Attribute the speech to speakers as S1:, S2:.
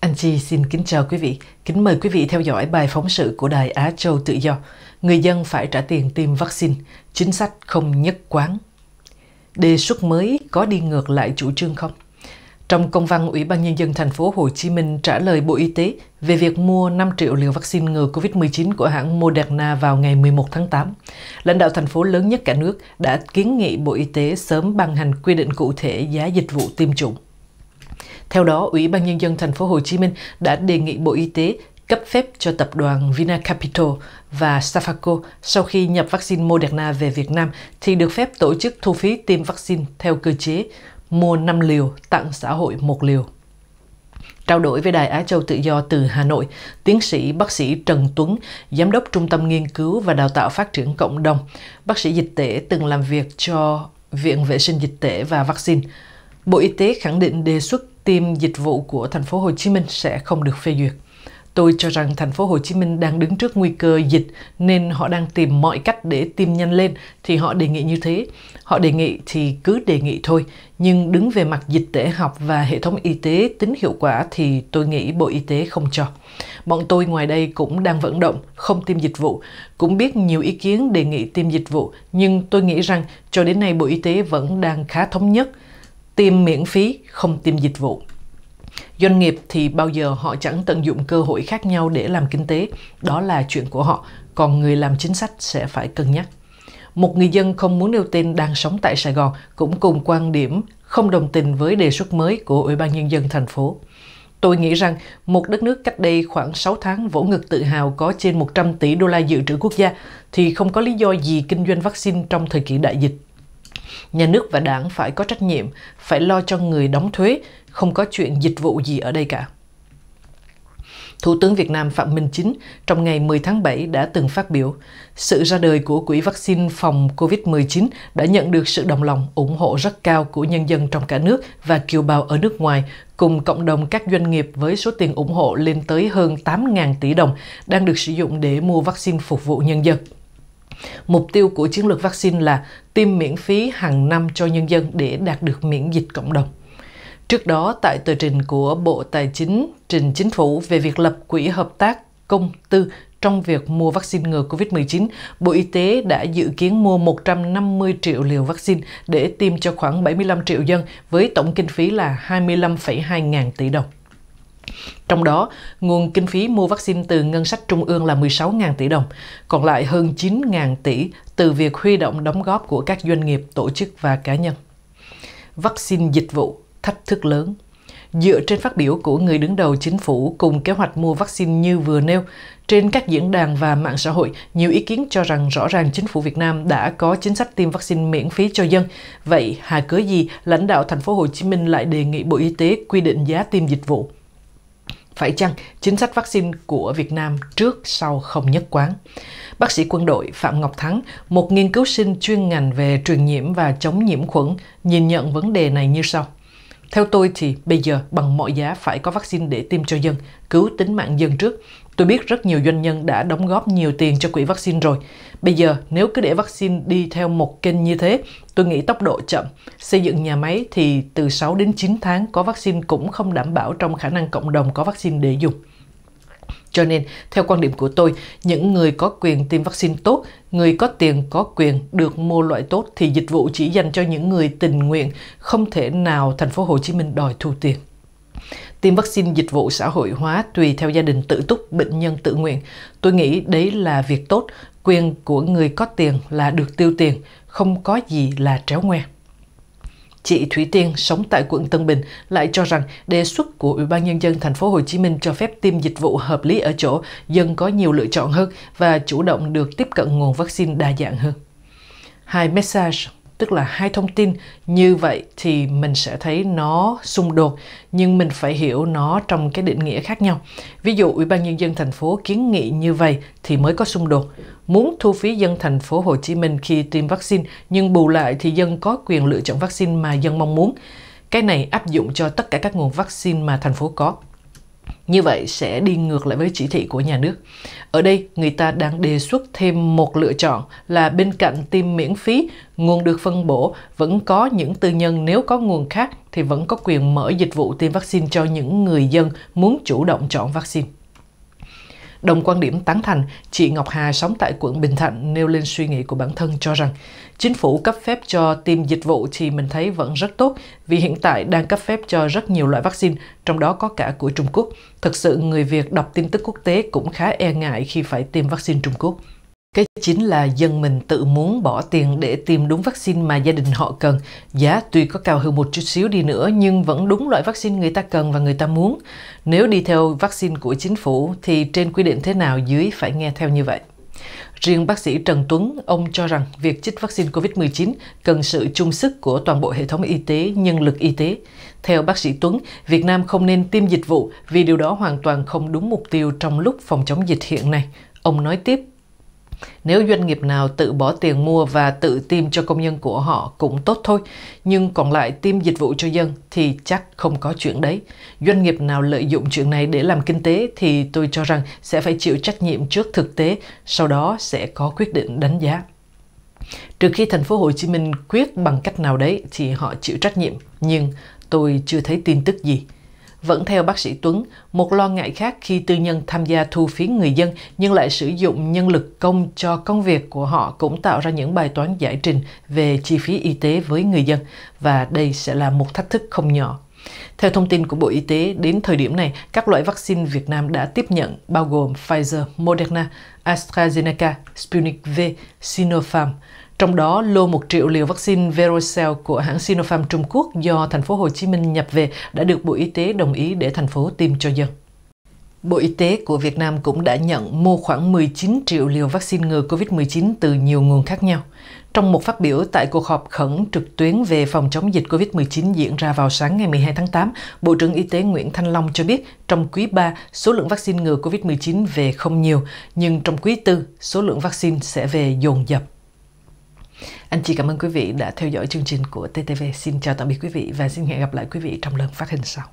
S1: Anh Chi xin kính chào quý vị. Kính mời quý vị theo dõi bài phóng sự của Đài Á Châu Tự Do. Người dân phải trả tiền tiêm vaccine, chính sách không nhất quán. Đề xuất mới có đi ngược lại chủ trương không? Trong công văn Ủy ban Nhân dân thành phố Hồ Chí Minh trả lời Bộ Y tế về việc mua 5 triệu liều vaccine ngừa COVID-19 của hãng Moderna vào ngày 11 tháng 8, lãnh đạo thành phố lớn nhất cả nước đã kiến nghị Bộ Y tế sớm ban hành quy định cụ thể giá dịch vụ tiêm chủng. Theo đó, Ủy ban Nhân dân thành phố Hồ Chí Minh đã đề nghị Bộ Y tế cấp phép cho tập đoàn vina capital và Safaco sau khi nhập vaccine Moderna về Việt Nam thì được phép tổ chức thu phí tiêm vaccine theo cơ chế mua 5 liều, tặng xã hội một liều. Trao đổi với Đài Á Châu Tự Do từ Hà Nội, tiến sĩ bác sĩ Trần Tuấn, Giám đốc Trung tâm Nghiên cứu và Đào tạo Phát triển Cộng đồng, bác sĩ dịch tễ từng làm việc cho Viện Vệ sinh Dịch tễ và Vaccine. Bộ Y tế khẳng định đề xuất tiêm dịch vụ của thành phố Hồ Chí Minh sẽ không được phê duyệt. Tôi cho rằng thành phố Hồ Chí Minh đang đứng trước nguy cơ dịch nên họ đang tìm mọi cách để tiêm nhanh lên thì họ đề nghị như thế. Họ đề nghị thì cứ đề nghị thôi, nhưng đứng về mặt dịch tễ học và hệ thống y tế tính hiệu quả thì tôi nghĩ Bộ Y tế không cho. Bọn tôi ngoài đây cũng đang vận động, không tiêm dịch vụ. Cũng biết nhiều ý kiến đề nghị tiêm dịch vụ, nhưng tôi nghĩ rằng cho đến nay Bộ Y tế vẫn đang khá thống nhất. Tiêm miễn phí, không tiêm dịch vụ. Doanh nghiệp thì bao giờ họ chẳng tận dụng cơ hội khác nhau để làm kinh tế, đó là chuyện của họ, còn người làm chính sách sẽ phải cân nhắc. Một người dân không muốn nêu tên đang sống tại Sài Gòn cũng cùng quan điểm không đồng tình với đề xuất mới của Ủy ban Nhân dân thành phố. Tôi nghĩ rằng một đất nước cách đây khoảng 6 tháng vỗ ngực tự hào có trên 100 tỷ đô la dự trữ quốc gia thì không có lý do gì kinh doanh vaccine trong thời kỳ đại dịch Nhà nước và đảng phải có trách nhiệm, phải lo cho người đóng thuế, không có chuyện dịch vụ gì ở đây cả. Thủ tướng Việt Nam Phạm Minh Chính trong ngày 10 tháng 7 đã từng phát biểu, sự ra đời của Quỹ vaccine phòng COVID-19 đã nhận được sự đồng lòng, ủng hộ rất cao của nhân dân trong cả nước và kiều bào ở nước ngoài, cùng cộng đồng các doanh nghiệp với số tiền ủng hộ lên tới hơn 8.000 tỷ đồng đang được sử dụng để mua vaccine phục vụ nhân dân. Mục tiêu của chiến lược vaccine là tiêm miễn phí hàng năm cho nhân dân để đạt được miễn dịch cộng đồng. Trước đó, tại tờ trình của Bộ Tài chính trình chính phủ về việc lập quỹ hợp tác công tư trong việc mua vaccine ngừa COVID-19, Bộ Y tế đã dự kiến mua 150 triệu liều vaccine để tiêm cho khoảng 75 triệu dân với tổng kinh phí là 25,2 ngàn tỷ đồng. Trong đó, nguồn kinh phí mua vaccine từ ngân sách trung ương là 16.000 tỷ đồng, còn lại hơn 9.000 tỷ từ việc huy động đóng góp của các doanh nghiệp, tổ chức và cá nhân. Vaccine dịch vụ, thách thức lớn dựa trên phát biểu của người đứng đầu chính phủ cùng kế hoạch mua vaccine như vừa nêu. Trên các diễn đàn và mạng xã hội, nhiều ý kiến cho rằng rõ ràng chính phủ Việt Nam đã có chính sách tiêm vaccine miễn phí cho dân. Vậy, hà cớ gì lãnh đạo thành phố Hồ Chí Minh lại đề nghị Bộ Y tế quy định giá tiêm dịch vụ? Phải chăng chính sách vaccine của Việt Nam trước sau không nhất quán? Bác sĩ quân đội Phạm Ngọc Thắng, một nghiên cứu sinh chuyên ngành về truyền nhiễm và chống nhiễm khuẩn, nhìn nhận vấn đề này như sau. Theo tôi thì bây giờ bằng mọi giá phải có vaccine để tiêm cho dân, cứu tính mạng dân trước, Tôi biết rất nhiều doanh nhân đã đóng góp nhiều tiền cho quỹ vaccine rồi. Bây giờ nếu cứ để vaccine đi theo một kênh như thế, tôi nghĩ tốc độ chậm. Xây dựng nhà máy thì từ 6 đến 9 tháng có vaccine cũng không đảm bảo trong khả năng cộng đồng có vaccine để dùng. Cho nên, theo quan điểm của tôi, những người có quyền tiêm vaccine tốt, người có tiền có quyền được mua loại tốt thì dịch vụ chỉ dành cho những người tình nguyện, không thể nào thành phố Hồ Chí Minh đòi thu tiền tiêm vaccine dịch vụ xã hội hóa tùy theo gia đình tự túc, bệnh nhân tự nguyện. Tôi nghĩ đấy là việc tốt, quyền của người có tiền là được tiêu tiền, không có gì là tréo ngoe. Chị Thủy Tiên sống tại quận Tân Bình lại cho rằng đề xuất của Ủy ban nhân dân thành phố Hồ Chí Minh cho phép tiêm dịch vụ hợp lý ở chỗ dân có nhiều lựa chọn hơn và chủ động được tiếp cận nguồn vaccine đa dạng hơn. Hai message tức là hai thông tin như vậy thì mình sẽ thấy nó xung đột nhưng mình phải hiểu nó trong cái định nghĩa khác nhau ví dụ ủy ban nhân dân thành phố kiến nghị như vậy thì mới có xung đột muốn thu phí dân thành phố Hồ Chí Minh khi tiêm vaccine nhưng bù lại thì dân có quyền lựa chọn vaccine mà dân mong muốn cái này áp dụng cho tất cả các nguồn vaccine mà thành phố có như vậy sẽ đi ngược lại với chỉ thị của nhà nước. Ở đây, người ta đang đề xuất thêm một lựa chọn là bên cạnh tiêm miễn phí, nguồn được phân bổ, vẫn có những tư nhân nếu có nguồn khác thì vẫn có quyền mở dịch vụ tiêm vaccine cho những người dân muốn chủ động chọn vaccine. Đồng quan điểm tán thành, chị Ngọc Hà sống tại quận Bình Thạnh nêu lên suy nghĩ của bản thân cho rằng chính phủ cấp phép cho tiêm dịch vụ thì mình thấy vẫn rất tốt vì hiện tại đang cấp phép cho rất nhiều loại vaccine, trong đó có cả của Trung Quốc. Thực sự người Việt đọc tin tức quốc tế cũng khá e ngại khi phải tiêm vaccine Trung Quốc. Cái chính là dân mình tự muốn bỏ tiền để tìm đúng vaccine mà gia đình họ cần. Giá tuy có cao hơn một chút xíu đi nữa nhưng vẫn đúng loại vaccine người ta cần và người ta muốn. Nếu đi theo vaccine của chính phủ thì trên quy định thế nào dưới phải nghe theo như vậy. Riêng bác sĩ Trần Tuấn, ông cho rằng việc chích vaccine COVID-19 cần sự chung sức của toàn bộ hệ thống y tế, nhân lực y tế. Theo bác sĩ Tuấn, Việt Nam không nên tiêm dịch vụ vì điều đó hoàn toàn không đúng mục tiêu trong lúc phòng chống dịch hiện nay. Ông nói tiếp nếu doanh nghiệp nào tự bỏ tiền mua và tự tiêm cho công nhân của họ cũng tốt thôi, nhưng còn lại tiêm dịch vụ cho dân thì chắc không có chuyện đấy. Doanh nghiệp nào lợi dụng chuyện này để làm kinh tế thì tôi cho rằng sẽ phải chịu trách nhiệm trước thực tế, sau đó sẽ có quyết định đánh giá. Trừ khi thành phố Hồ Chí Minh quyết bằng cách nào đấy thì họ chịu trách nhiệm, nhưng tôi chưa thấy tin tức gì. Vẫn theo bác sĩ Tuấn, một lo ngại khác khi tư nhân tham gia thu phí người dân nhưng lại sử dụng nhân lực công cho công việc của họ cũng tạo ra những bài toán giải trình về chi phí y tế với người dân và đây sẽ là một thách thức không nhỏ. Theo thông tin của Bộ Y tế, đến thời điểm này, các loại vaccine Việt Nam đã tiếp nhận bao gồm Pfizer, Moderna, AstraZeneca, Sputnik V, Sinopharm, trong đó, lô 1 triệu liều vaccine Verocell của hãng Sinopharm Trung Quốc do thành phố Hồ Chí Minh nhập về đã được Bộ Y tế đồng ý để thành phố tiêm cho dân. Bộ Y tế của Việt Nam cũng đã nhận mua khoảng 19 triệu liều vaccine ngừa COVID-19 từ nhiều nguồn khác nhau. Trong một phát biểu tại cuộc họp khẩn trực tuyến về phòng chống dịch COVID-19 diễn ra vào sáng ngày 12 tháng 8, Bộ trưởng Y tế Nguyễn Thanh Long cho biết trong quý 3, số lượng vaccine ngừa COVID-19 về không nhiều, nhưng trong quý 4, số lượng vaccine sẽ về dồn dập. Anh chị cảm ơn quý vị đã theo dõi chương trình của TTV. Xin chào tạm biệt quý vị và xin hẹn gặp lại quý vị trong lần phát hình sau.